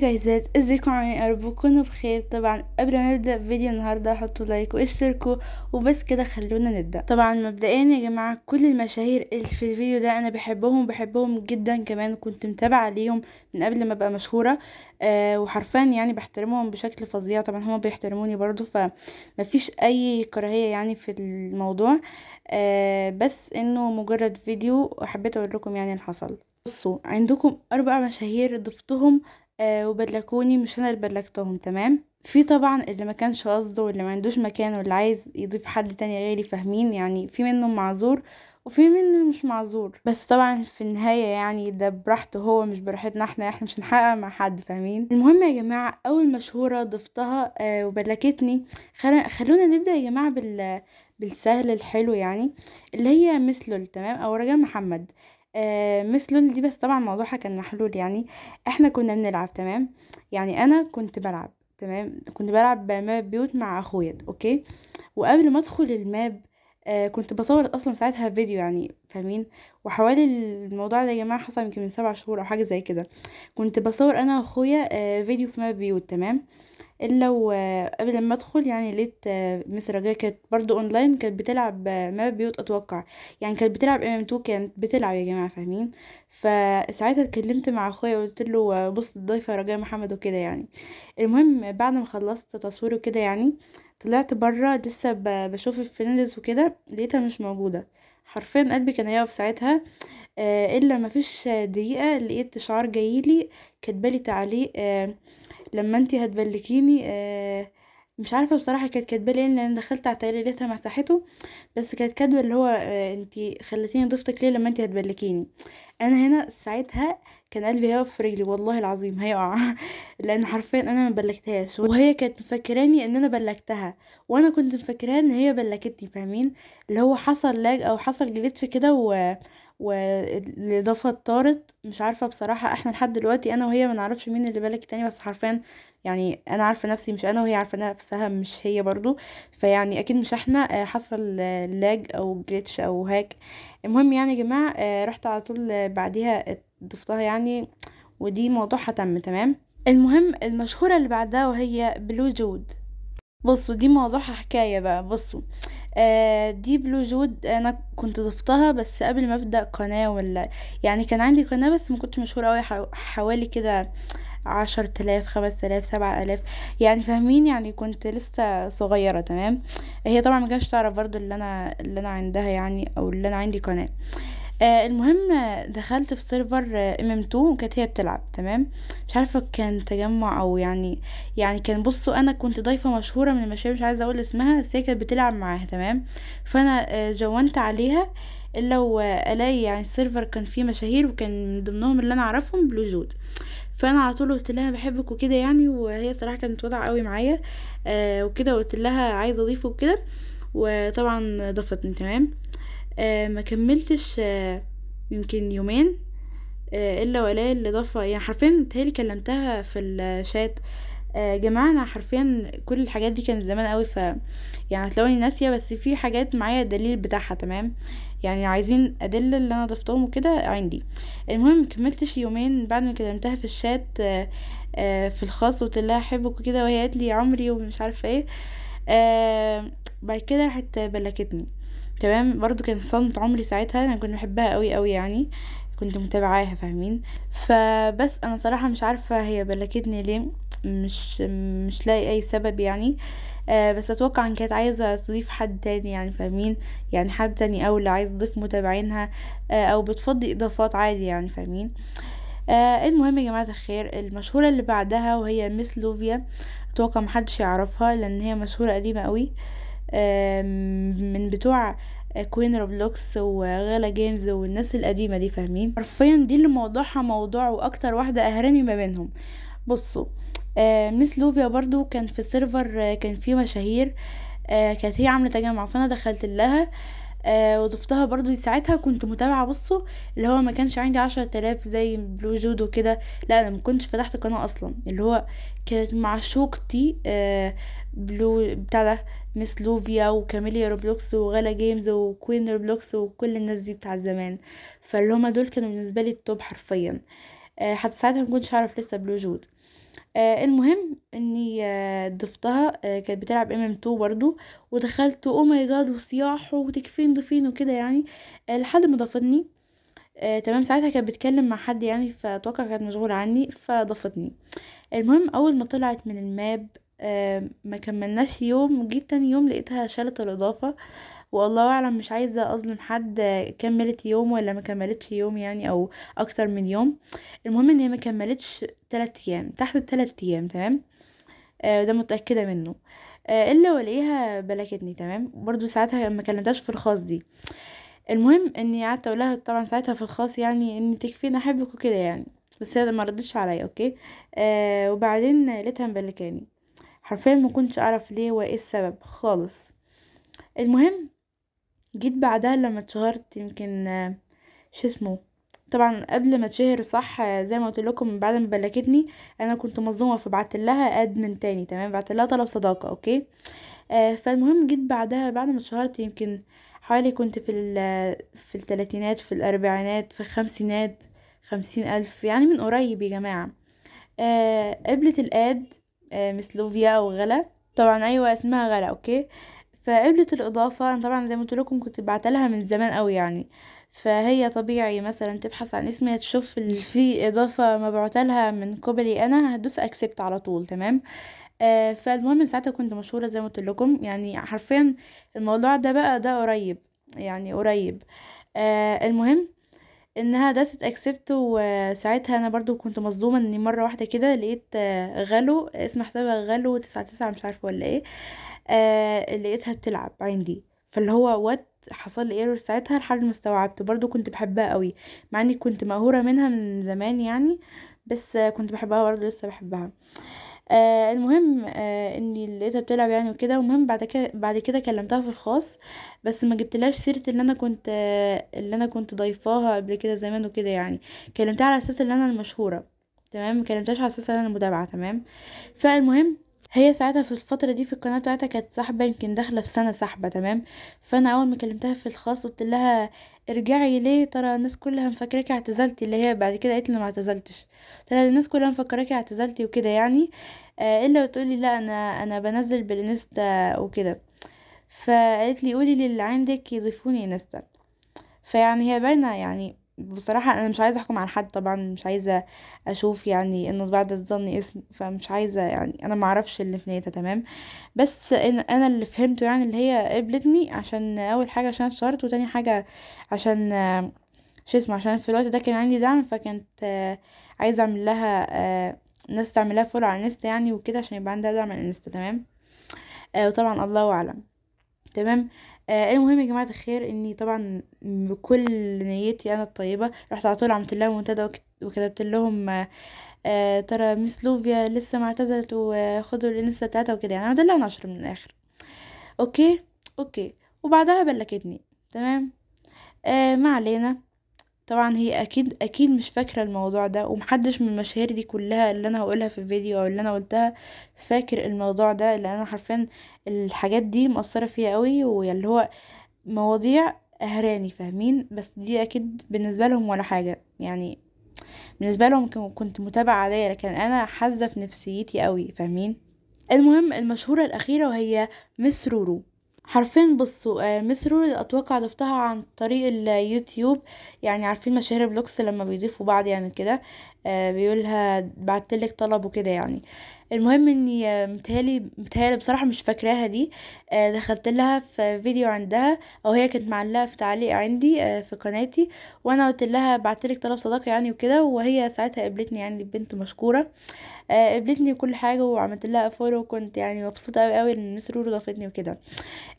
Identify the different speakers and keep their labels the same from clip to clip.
Speaker 1: جايزات ازيكم عاملين يا رب تكونوا بخير طبعا قبل ما نبدا فيديو النهارده حطوا لايك واشتركوا وبس كده خلونا نبدا طبعا مبدئيا يا جماعه كل المشاهير اللي في الفيديو ده انا بحبهم بحبهم جدا كمان كنت متابعه ليهم من قبل ما ابقى مشهوره آه وحرفيا يعني بحترمهم بشكل فظيع طبعا هما بيحترموني برضو فيش اي كراهيه يعني في الموضوع آه بس انه مجرد فيديو وحبيت اقول لكم يعني اللي حصل بصوا عندكم اربع مشاهير ضفتهم آه، وبلكوني مش انا اللي بلكتهم تمام في طبعا اللي ما كانش قصده واللي ما عندوش مكان واللي عايز يضيف حد تاني غيري فاهمين يعني في منهم معذور وفي منهم مش معذور بس طبعا في النهاية يعني ده براحته هو مش براحتنا احنا احنا مش هنحقق مع حد فاهمين المهم يا جماعة اول مشهورة ضفتها آه، وبلكتني خلونا نبدأ يا جماعة بال بالسهل الحلو يعني اللي هي مثله تمام او رجاء محمد آه، مثل دي بس طبعًا موضوعها كان محلول يعني، إحنا كنا بنلعب تمام، يعني أنا كنت بلعب تمام، كنت بلعب ماب بيوت مع أخويا أوكي، وقبل ما أدخل الماب آه كنت بصور أصلًا ساعتها فيديو يعني فاهمين، وحوالي الموضوع ده يا جماعة حصل يمكن من سبع شهور أو حاجة زي كده، كنت بصور أنا وأخويا آه فيديو في ماب بيوت تمام. الا قبل ما ادخل يعني لقيت مس رجاء كانت برضو اونلاين كانت بتلعب ماب بيوت اتوقع يعني كانت بتلعب ام ام 2 كانت بتلعب يا جماعه فاهمين فساعتها اتكلمت مع اخويا وقلت له بص الضيفه رجاء محمد وكده يعني المهم بعد ما خلصت تصوير وكده يعني طلعت بره لسه بشوف الفينلز وكده لقيتها مش موجوده حرفيا قلبي كان هيقف ساعتها آه، الا ما فيش دقيقه لقيت شعار جايلي كاتبالي تعليق آه، لما انتي هتبلكيني آه مش عارفه بصراحه كانت كاتبه لي إيه، ان انا دخلت على تعليقاتها مسحته بس كانت كاتبه اللي هو آه انتي خلتيني ضفتك ليه لما انتي هتبلكيني انا هنا ساعتها كان قلبي هيقف في رجلي والله العظيم هيقع لان حرفيا انا ما بلكتهاش وهي كانت مفكراني ان انا بلكتها وانا كنت مفكراها ان هي بلكتني فاهمين اللي هو حصل لاج او حصل جليتش كده و والاضافه طارت مش عارفه بصراحه احنا لحد دلوقتي انا وهي ما نعرفش مين اللي بلك تاني بس حرفيا يعني انا عارفه نفسي مش انا وهي عارفه نفسها مش هي برضو فيعني اكيد مش احنا آه، حصل لاج او جريتش او هاك المهم يعني يا جماعه آه، رحت على طول بعديها ضفتها يعني ودي موضوع تم تمام المهم المشهوره اللي بعدها وهي بلو جود بصوا دي موضوعها حكايه بقى بصوا آه دي بلو جود انا كنت ضفتها بس قبل ما ابدا قناه ولا يعني كان عندي قناه بس ما كنتش مشهوره قوي حوالي كده عشر تلاف خمس تلاف سبع الاف يعني فاهمين يعني كنت لسه صغيرة تمام هي طبعا ما تعرف برضو اللي انا اللي انا عندها يعني او اللي انا عندي قناة آه المهم دخلت في سيرفر ام ام 2 وكانت هي بتلعب تمام مش عارفه كان تجمع او يعني يعني كان بصوا انا كنت ضيفه مشهوره من المشاهير مش عايزه اقول اسمها بس هي كانت بتلعب معاها تمام فانا آه جونت عليها آه الا والاقي يعني السيرفر كان فيه مشاهير وكان من ضمنهم اللي انا اعرفهم بلوجود فانا على طول قلت لها بحبك وكده يعني وهي صراحه كانت وضع قوي معايا آه وكده قلت لها عايزه اضيفه وكده وطبعا ضفتني تمام آه ما كملتش آه يمكن يومين آه الا والاقي اللي ضافه يعني حرفيا تهيلي كلمتها في الشات آه جماعة أنا حرفيا كل الحاجات دي كانت زمان قوي ف يعني هتلاقوني ناسية بس في حاجات معايا الدليل بتاعها تمام يعني عايزين ادله اللي انا ضفتهم وكده عندي المهم مكملتش يومين بعد ما كلمتها في الشات آه، آه، في الخاص وقلت لها احبك وكده وهي قالت لي عمري ومش عارفه ايه آه، بعد كده راحت بلكتني تمام برضو كان صدمة عمري ساعتها انا كنت بحبها قوي قوي يعني كنت متابعاها فاهمين فبس انا صراحه مش عارفه هي بلكتني ليه مش مش لاقي اي سبب يعني آه بس اتوقع ان كانت عايزه تضيف حد تاني يعني فاهمين يعني حد تاني او اللي عايز تضيف متابعينها آه او بتفضي اضافات عادي يعني فاهمين آه المهم يا جماعه الخير المشهوره اللي بعدها وهي ميس لوفيا اتوقع محدش يعرفها لان هي مشهوره قديمه قوي آه من بتوع كوين آه، روبلوكس وغالا جيمز والناس القديمه دي فاهمين حرفيا دي اللي موضوعها موضوع واكتر واحده قهراني ما بينهم بصوا آه، مس لوفيا برضو كان في سيرفر آه، كان فيه مشاهير آه، كانت هي عامله تجمع فانا دخلت لها وضفتها برضو ساعتها كنت متابعة بصوا اللي هو ما كانش عندي عشرة آلاف زي بلو جودو كده لا انا ما كنتش فتحت قناة اصلا اللي هو كانت معشوقتي بلو بتاع ده مس لوفيا وكاميليا روبلوكس وغالا جيمز وكوين روبلوكس وكل الناس دي بتاع زمان فاللي هما دول كانوا بالنسبة لي التوب حرفيا حتى ساعتها ما كنتش اعرف لسه بلو جودو آه المهم اني آه ضفتها آه كانت بتلعب ام ام 2 برضو ودخلت او ماي جاد وصياح وتكفين ضفين وكده يعني آه لحد ما ضفتني آه تمام ساعتها كانت بتكلم مع حد يعني فاتوقع كانت مشغوله عني فضفتني المهم اول ما طلعت من الماب ما كملناش يوم جيت تاني يوم لقيتها شالت الاضافه والله اعلم مش عايزه اظلم حد كملت يوم ولا ما كملتش يوم يعني او اكتر من يوم المهم ان هي ما كملتش تلات ايام تحت التلات ايام تمام آه ده متاكده منه آه الا والاقيها بلكتني تمام برضو ساعتها ما كلمتهاش في الخاص دي المهم اني قعدت اقولها طبعا ساعتها في الخاص يعني ان تكفيني احبك وكده يعني بس هي ما ردتش عليا اوكي آه وبعدين لقيتها مبلكاني حرفيا ما كنتش اعرف ليه وايه السبب خالص المهم جيت بعدها لما اتشهرت يمكن شو اسمه طبعا قبل ما اتشهر صح زي ما قلت لكم بعد ما بلكتني انا كنت مظلومه فبعت لها من تاني تمام بعت لها طلب صداقه اوكي آه فالمهم جيت بعدها بعد ما اتشهرت يمكن حوالي كنت في في الثلاثينات في الاربعينات في الخمسينات خمسين الف يعني من قريب يا جماعه آه قبلت الاد آه، مسلوفيا او غلا طبعا ايوه اسمها غلا اوكي فقبلت الاضافه انا طبعا زي ما قلت لكم كنت لها من زمان قوي يعني فهي طبيعي مثلا تبحث عن اسمها تشوف في اضافه مبعوتلها من قبلي انا هدوس اكسبت على طول تمام آه فالمهم ساعتها كنت مشهوره زي ما قلت لكم يعني حرفيا الموضوع ده بقى ده قريب يعني قريب آه المهم انها داست اكسبت وساعتها انا برضو كنت مصدومة اني مرة واحدة كده لقيت غلو اسم حسابها غلو تسعة تسعة مش عارفة ولا ايه آه، لقيتها بتلعب عندي فاللي هو وات حصل لي ايرور ساعتها لحد ما استوعبت برضو كنت بحبها قوي مع اني كنت مقهورة منها من زمان يعني بس كنت بحبها برضو لسه بحبها آه المهم آه اني لقيتها بتلعب يعني وكده المهم بعد كده بعد كده كلمتها في الخاص بس ما جبتلهاش سيره اللي انا كنت آه اللي انا كنت ضايفاها قبل كده زمان وكده يعني كلمتها على اساس ان انا المشهوره تمام ما كلمتهاش على اساس ان انا المتابعه تمام فالمهم هي ساعتها في الفترة دي في القناة بتاعتها كانت صاحبة يمكن داخلة في سنة صاحبة تمام فأنا أول ما كلمتها في الخاص قلت لها ارجعي ليه ترى الناس كلها مفكراكي اعتزلتي اللي هي بعد كده قالت لي ما اعتزلتش قلت لها الناس كلها مفكراكي اعتزلتي وكده يعني آه الا وتقولي لا انا انا بنزل بالانستا وكده فقالت لي قولي للي عندك يضيفوني انستا فيعني هي باينه يعني بصراحة أنا مش عايزة أحكم على حد طبعا مش عايزة أشوف يعني إن بعد الظن اسم فمش عايزة يعني أنا معرفش اللي في نيتها تمام بس إن أنا اللي فهمته يعني اللي هي قبلتني عشان أول حاجة عشان اتشهرت وتاني حاجة عشان شو اسمه عشان في الوقت ده كان عندي دعم فكانت عايزة أعمل لها آه، ناس تعمل لها فولو على انستا يعني وكده عشان يبقى عندها دعم على الانستا تمام آه، وطبعا الله أعلم تمام آه المهم يا جماعه الخير اني طبعا بكل نيتي انا الطيبه رحت على طول عملت لهم منتدى وكتبت لهم آه ترى ميس لوفيا لسه ما اعتزلت وخدوا الانستا بتاعتها وكده يعني عملت لها نشر من الاخر اوكي اوكي وبعدها بلكتني تمام آه ما علينا طبعا هي اكيد اكيد مش فاكره الموضوع ده ومحدش من المشاهير دي كلها اللي انا هقولها في الفيديو او اللي انا قلتها فاكر الموضوع ده لان انا حرفيا الحاجات دي مأثره فيها قوي واللي هو مواضيع قهراني فاهمين بس دي اكيد بالنسبه لهم ولا حاجه يعني بالنسبه لهم كنت متابعه عاديه لكن انا حازه في نفسيتي قوي فاهمين المهم المشهوره الاخيره وهي مس رورو حرفين بصوا آه، مسرور الاتوقع ضفتها عن طريق اليوتيوب يعني عارفين مشاهير بلوكس لما بيضيفوا بعض يعني كده آه، بيقولها بعتلك طلب وكده يعني المهم اني آه، متهيالي متهالي بصراحه مش فاكراها دي آه، دخلت لها في فيديو عندها او هي كانت معلقه في تعليق عندي في قناتي وانا قلت لها بعتلك طلب صداقه يعني وكده وهي ساعتها قبلتني يعني بنت مشكوره قبلتني كل حاجه وعملت لها فولو وكنت يعني مبسوطه قوي قوي ان سرور رورو ضافتني وكده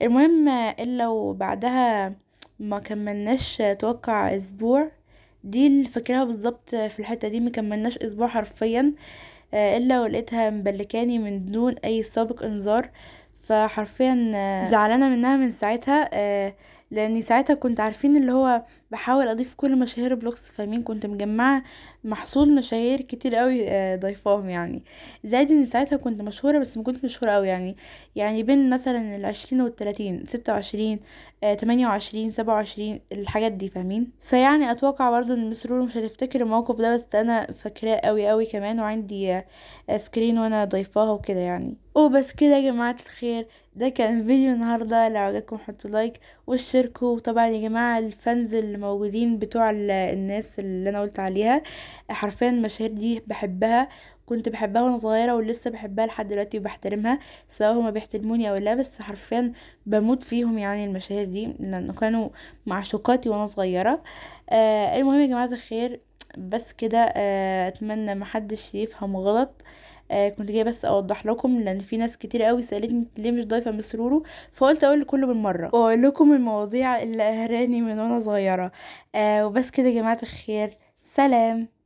Speaker 1: المهم الا وبعدها ما كملناش توقع اسبوع دي اللي فاكراها بالظبط في الحته دي مكملناش اسبوع حرفيا آه، الا ولقيتها مبلكاني من دون اي سابق انذار فحرفيا آه، زعلانه منها من ساعتها آه، لاني ساعتها كنت عارفين اللي هو بحاول اضيف كل مشاهير بلوكس فاهمين كنت مجمعه محصول مشاهير كتير قوي آه، ضايفاهم يعني زائد ان ساعتها كنت مشهوره بس ما كنت مشهوره قوي يعني يعني بين مثلا العشرين والتلاتين ستة وعشرين آه، تمانية وعشرين سبعة وعشرين الحاجات دي فاهمين فيعني اتوقع برضو ان مسرور مش هتفتكر الموقف ده بس انا فاكراه قوي قوي كمان وعندي آه، سكرين وانا ضايفاها وكده يعني وبس كده يا جماعة الخير ده كان فيديو النهاردة لو عجبكم حطوا لايك واشتركوا وطبعا يا جماعة الفانز اللي موجودين بتوع الناس اللي انا قلت عليها حرفيا المشاهير دي بحبها كنت بحبها وانا صغيره ولسه بحبها لحد دلوقتي وبحترمها سواء هما بيحترموني او لا بس حرفيا بموت فيهم يعني المشاهير دي لان كانوا معشوقاتي وانا صغيره آه المهم يا جماعه الخير بس كده آه اتمنى محدش يفهم غلط آه كنت جايه بس اوضح لكم لان في ناس كتير قوي سالتني ليه مش ضايفه مسرورو فقلت اقول لكله بالمره واقول لكم المواضيع اللي قهراني من وانا صغيره آه وبس كده يا جماعه الخير سلام